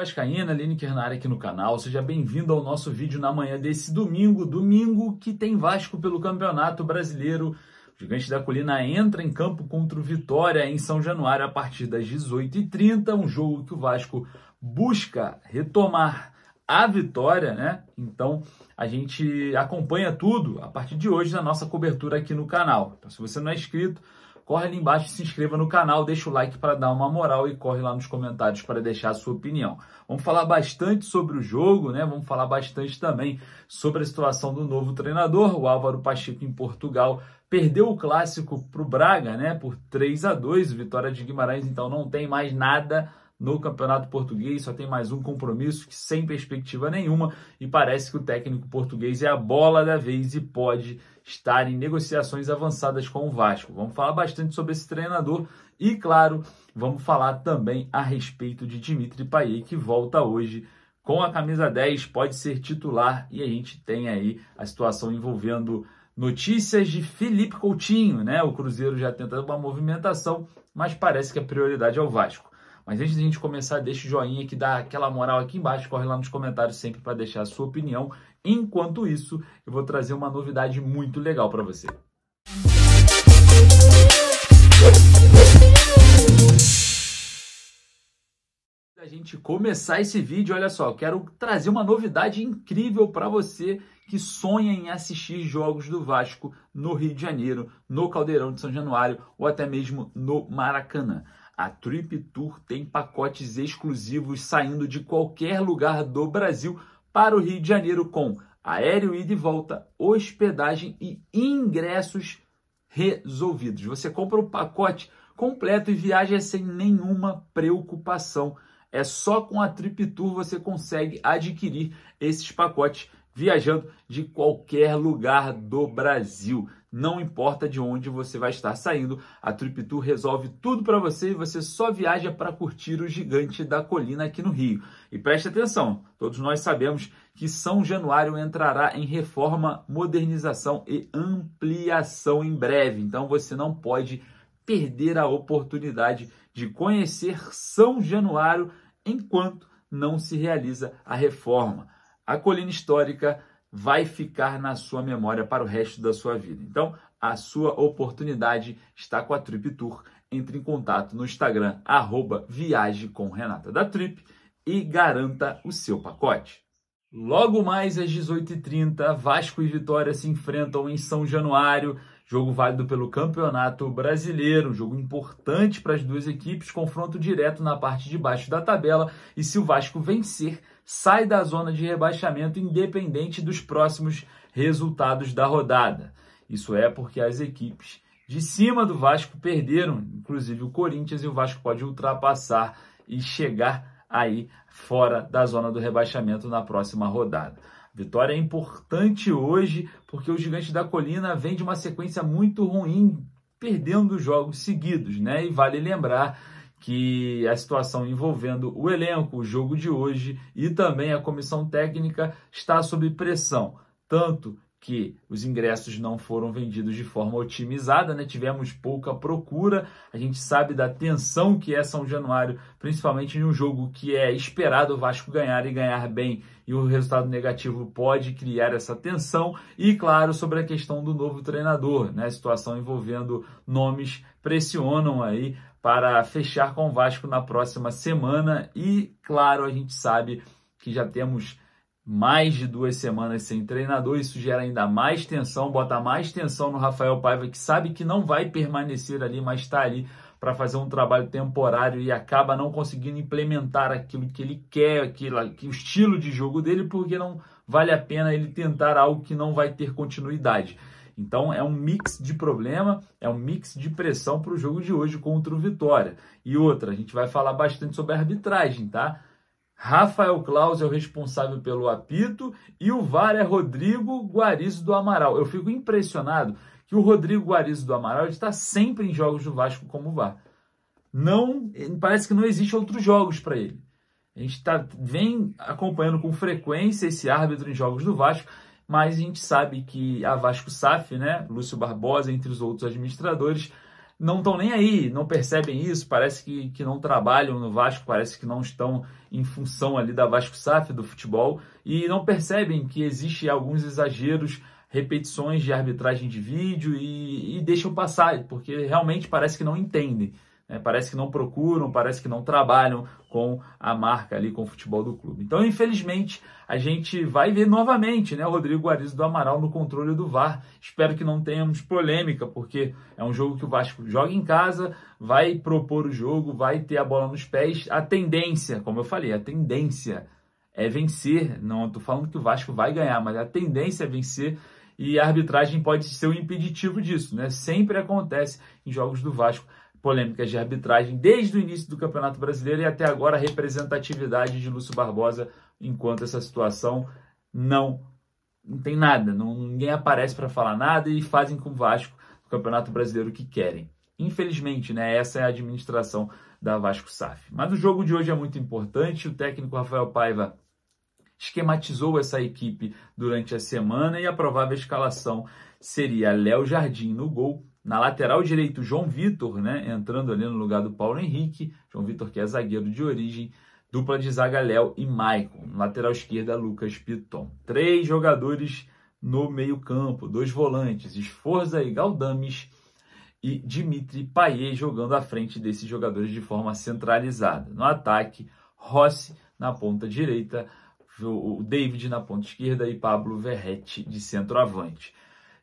Vascaína, Aline Kernari aqui no canal. Seja bem-vindo ao nosso vídeo na manhã desse domingo, domingo que tem Vasco pelo Campeonato Brasileiro. O Gigante da Colina entra em campo contra o Vitória em São Januário a partir das 18h30, um jogo que o Vasco busca retomar a vitória, né? Então a gente acompanha tudo a partir de hoje na nossa cobertura aqui no canal. Então, se você não é inscrito, Corre ali embaixo e se inscreva no canal, deixa o like para dar uma moral e corre lá nos comentários para deixar a sua opinião. Vamos falar bastante sobre o jogo, né? Vamos falar bastante também sobre a situação do novo treinador, o Álvaro Pacheco em Portugal. Perdeu o clássico para o Braga, né? Por 3 a 2 vitória de Guimarães, então não tem mais nada no Campeonato Português, só tem mais um compromisso que sem perspectiva nenhuma e parece que o técnico português é a bola da vez e pode estar em negociações avançadas com o Vasco. Vamos falar bastante sobre esse treinador e, claro, vamos falar também a respeito de Dimitri Payet que volta hoje com a camisa 10, pode ser titular e a gente tem aí a situação envolvendo Notícias de Felipe Coutinho, né? O Cruzeiro já tenta uma movimentação, mas parece que a prioridade é o Vasco. Mas antes de a gente começar, deixa o joinha que dá aquela moral aqui embaixo, corre lá nos comentários sempre para deixar a sua opinião. Enquanto isso, eu vou trazer uma novidade muito legal para você. a gente começar esse vídeo, olha só, quero trazer uma novidade incrível para você que sonha em assistir jogos do Vasco no Rio de Janeiro, no Caldeirão de São Januário ou até mesmo no Maracanã. A Trip Tour tem pacotes exclusivos saindo de qualquer lugar do Brasil para o Rio de Janeiro com aéreo ida e volta, hospedagem e ingressos resolvidos. Você compra o pacote completo e viaja sem nenhuma preocupação. É só com a Trip Tour você consegue adquirir esses pacotes viajando de qualquer lugar do Brasil. Não importa de onde você vai estar saindo, a TripTour resolve tudo para você e você só viaja para curtir o gigante da colina aqui no Rio. E preste atenção, todos nós sabemos que São Januário entrará em reforma, modernização e ampliação em breve. Então você não pode perder a oportunidade de conhecer São Januário enquanto não se realiza a reforma a colina histórica vai ficar na sua memória para o resto da sua vida. Então, a sua oportunidade está com a Trip Tour. Entre em contato no Instagram, arroba viaje com Renata da Trip e garanta o seu pacote. Logo mais às 18h30, Vasco e Vitória se enfrentam em São Januário Jogo válido pelo Campeonato Brasileiro, um jogo importante para as duas equipes, confronto direto na parte de baixo da tabela e se o Vasco vencer, sai da zona de rebaixamento independente dos próximos resultados da rodada. Isso é porque as equipes de cima do Vasco perderam, inclusive o Corinthians, e o Vasco pode ultrapassar e chegar aí fora da zona do rebaixamento na próxima rodada. Vitória é importante hoje porque o Gigante da Colina vem de uma sequência muito ruim, perdendo jogos seguidos, né? E vale lembrar que a situação envolvendo o elenco, o jogo de hoje e também a comissão técnica está sob pressão, tanto que os ingressos não foram vendidos de forma otimizada, né? tivemos pouca procura. A gente sabe da tensão que é São Januário, principalmente em um jogo que é esperado o Vasco ganhar e ganhar bem, e o resultado negativo pode criar essa tensão. E claro, sobre a questão do novo treinador, né? a situação envolvendo nomes pressionam aí para fechar com o Vasco na próxima semana. E claro, a gente sabe que já temos mais de duas semanas sem treinador, isso gera ainda mais tensão, bota mais tensão no Rafael Paiva, que sabe que não vai permanecer ali, mas está ali para fazer um trabalho temporário e acaba não conseguindo implementar aquilo que ele quer, aquilo, o estilo de jogo dele, porque não vale a pena ele tentar algo que não vai ter continuidade. Então é um mix de problema, é um mix de pressão para o jogo de hoje contra o Vitória. E outra, a gente vai falar bastante sobre a arbitragem, tá? Rafael Claus é o responsável pelo apito e o VAR é Rodrigo Guarizo do Amaral. Eu fico impressionado que o Rodrigo Guarizo do Amaral está sempre em jogos do Vasco como VAR. Não, parece que não existe outros jogos para ele. A gente tá, vem acompanhando com frequência esse árbitro em jogos do Vasco, mas a gente sabe que a Vasco SAF, né, Lúcio Barbosa, entre os outros administradores, não estão nem aí, não percebem isso, parece que, que não trabalham no Vasco, parece que não estão em função ali da Vasco SAF, do futebol, e não percebem que existe alguns exageros, repetições de arbitragem de vídeo e, e deixam passar, porque realmente parece que não entendem. Né? Parece que não procuram, parece que não trabalham com a marca ali, com o futebol do clube. Então, infelizmente, a gente vai ver novamente né, o Rodrigo Guarizo do Amaral no controle do VAR. Espero que não tenhamos polêmica, porque é um jogo que o Vasco joga em casa, vai propor o jogo, vai ter a bola nos pés. A tendência, como eu falei, a tendência é vencer. Não estou falando que o Vasco vai ganhar, mas a tendência é vencer e a arbitragem pode ser o um impeditivo disso, né? Sempre acontece em jogos do Vasco polêmicas de arbitragem desde o início do Campeonato Brasileiro e até agora a representatividade de Lúcio Barbosa enquanto essa situação não, não tem nada, não, ninguém aparece para falar nada e fazem com o Vasco o Campeonato Brasileiro o que querem. Infelizmente, né, essa é a administração da Vasco SAF. Mas o jogo de hoje é muito importante, o técnico Rafael Paiva esquematizou essa equipe durante a semana e a provável escalação seria Léo Jardim no gol, na lateral direito, João Vitor, né, entrando ali no lugar do Paulo Henrique. João Vitor, que é zagueiro de origem. Dupla de zaga Léo e Maicon. Lateral esquerda, Lucas Piton. Três jogadores no meio-campo. Dois volantes, Esforza e Galdames. E Dimitri Paier jogando à frente desses jogadores de forma centralizada. No ataque, Rossi na ponta direita, o David na ponta esquerda e Pablo Verretti de centroavante.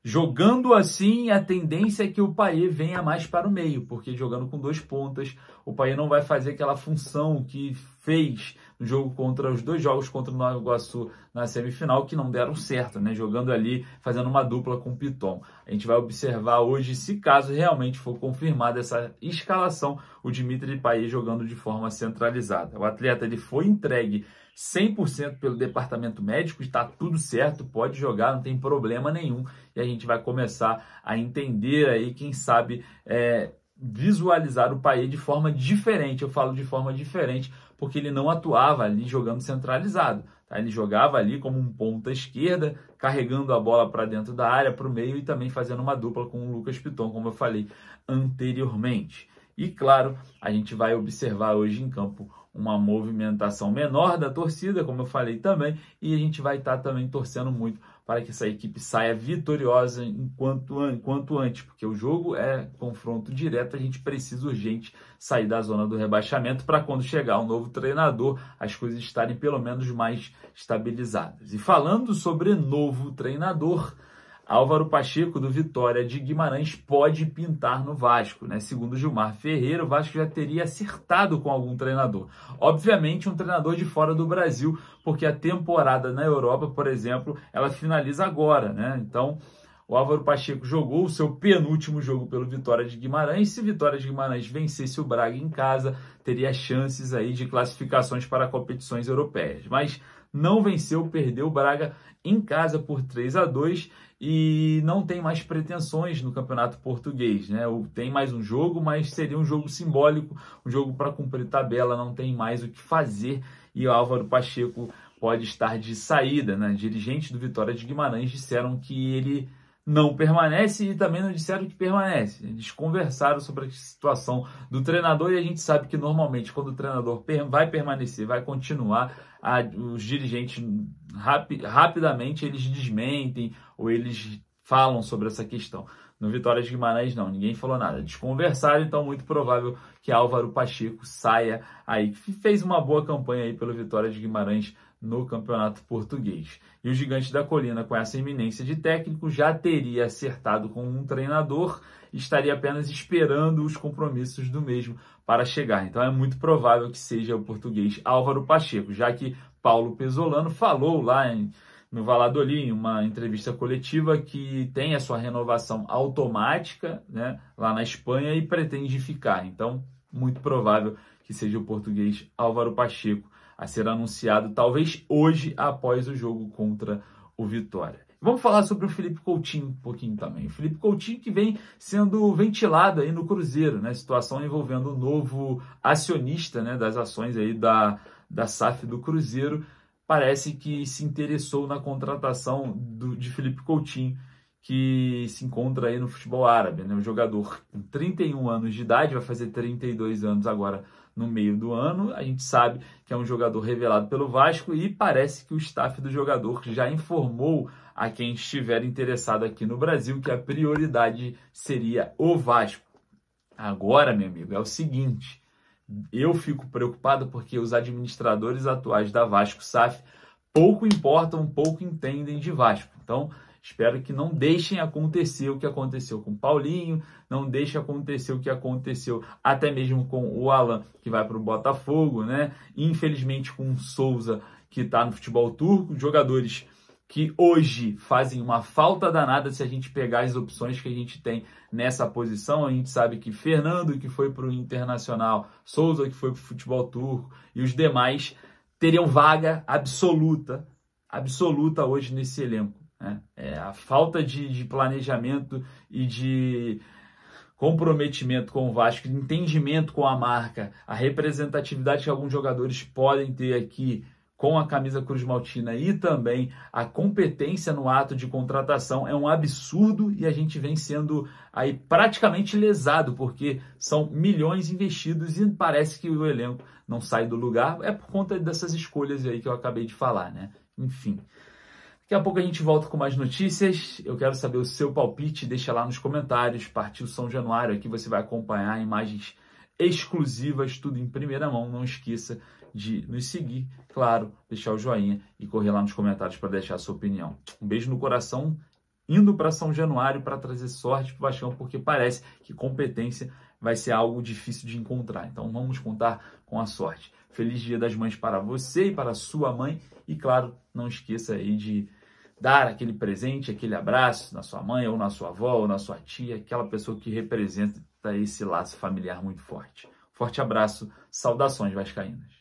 Jogando assim, a tendência é que o Payet venha mais para o meio, porque jogando com dois pontas, o Payet não vai fazer aquela função que fez no jogo contra os dois jogos contra o Nova Iguaçu na semifinal que não deram certo, né? Jogando ali, fazendo uma dupla com o Piton. A gente vai observar hoje se caso realmente for confirmada essa escalação, o Dimitri Payet jogando de forma centralizada. O atleta ele foi entregue 100% pelo departamento médico, está tudo certo, pode jogar, não tem problema nenhum. E a gente vai começar a entender aí, quem sabe, é, visualizar o Paê de forma diferente. Eu falo de forma diferente porque ele não atuava ali jogando centralizado. Tá? Ele jogava ali como um ponta esquerda, carregando a bola para dentro da área, para o meio e também fazendo uma dupla com o Lucas Piton, como eu falei anteriormente. E claro, a gente vai observar hoje em campo uma movimentação menor da torcida, como eu falei também, e a gente vai estar tá também torcendo muito para que essa equipe saia vitoriosa enquanto, enquanto antes, porque o jogo é confronto direto, a gente precisa urgente sair da zona do rebaixamento para quando chegar um novo treinador, as coisas estarem pelo menos mais estabilizadas. E falando sobre novo treinador, Álvaro Pacheco, do Vitória de Guimarães, pode pintar no Vasco. Né? Segundo Gilmar Ferreira, o Vasco já teria acertado com algum treinador. Obviamente, um treinador de fora do Brasil, porque a temporada na Europa, por exemplo, ela finaliza agora. Né? Então, o Álvaro Pacheco jogou o seu penúltimo jogo pelo Vitória de Guimarães. Se Vitória de Guimarães vencesse o Braga em casa, teria chances aí de classificações para competições europeias. Mas não venceu, perdeu o Braga em casa por 3 a 2 e não tem mais pretensões no campeonato português, né? tem mais um jogo, mas seria um jogo simbólico, um jogo para cumprir tabela, não tem mais o que fazer e o Álvaro Pacheco pode estar de saída, né? Dirigentes do Vitória de Guimarães disseram que ele não permanece e também não disseram que permanece. Eles conversaram sobre a situação do treinador e a gente sabe que normalmente quando o treinador vai permanecer, vai continuar, a, os dirigentes rapi, rapidamente eles desmentem ou eles falam sobre essa questão. No Vitória de Guimarães, não, ninguém falou nada. Desconversaram, então muito provável que Álvaro Pacheco saia aí, fez uma boa campanha aí pelo Vitória de Guimarães no Campeonato Português. E o Gigante da Colina, com essa iminência de técnico, já teria acertado com um treinador, estaria apenas esperando os compromissos do mesmo para chegar. Então é muito provável que seja o português Álvaro Pacheco, já que Paulo Pesolano falou lá em, no Valladolid, em uma entrevista coletiva, que tem a sua renovação automática né, lá na Espanha e pretende ficar. Então, muito provável que seja o português Álvaro Pacheco a ser anunciado talvez hoje após o jogo contra o Vitória. Vamos falar sobre o Felipe Coutinho um pouquinho também. O Felipe Coutinho que vem sendo ventilado aí no Cruzeiro, né? Situação envolvendo o novo acionista, né, das ações aí da da SAF do Cruzeiro, parece que se interessou na contratação do, de Felipe Coutinho, que se encontra aí no futebol árabe, né? Um jogador com 31 anos de idade, vai fazer 32 anos agora no meio do ano. A gente sabe que é um jogador revelado pelo Vasco e parece que o staff do jogador já informou a quem estiver interessado aqui no Brasil que a prioridade seria o Vasco. Agora, meu amigo, é o seguinte: eu fico preocupado porque os administradores atuais da Vasco SAF pouco importam, pouco entendem de Vasco. Então, Espero que não deixem acontecer o que aconteceu com Paulinho, não deixem acontecer o que aconteceu até mesmo com o Alan, que vai para o Botafogo, né? Infelizmente com o Souza, que está no futebol turco, jogadores que hoje fazem uma falta danada se a gente pegar as opções que a gente tem nessa posição. A gente sabe que Fernando, que foi para o Internacional, Souza, que foi para o futebol turco, e os demais teriam vaga absoluta, absoluta hoje nesse elenco. Né? É, a falta de, de, planejamento e de comprometimento com o Vasco, entendimento com a marca, a representatividade que alguns jogadores podem ter aqui com a camisa Cruz Maltina e também a competência no ato de contratação é um absurdo e a gente vem sendo aí praticamente lesado porque são milhões investidos e parece que o elenco não sai do lugar é por conta dessas escolhas aí que eu acabei de falar, né? Enfim. Daqui a pouco a gente volta com mais notícias. Eu quero saber o seu palpite, deixa lá nos comentários. Partiu São Januário, aqui você vai acompanhar imagens exclusivas, tudo em primeira mão. Não esqueça de nos seguir, claro, deixar o joinha e correr lá nos comentários para deixar a sua opinião. Um beijo no coração, indo para São Januário para trazer sorte para o Baixão, porque parece que competência vai ser algo difícil de encontrar. Então vamos contar com a sorte. Feliz Dia das Mães para você e para sua mãe. E claro, não esqueça aí de dar aquele presente, aquele abraço na sua mãe, ou na sua avó, ou na sua tia, aquela pessoa que representa esse laço familiar muito forte. Forte abraço, saudações vascaínas.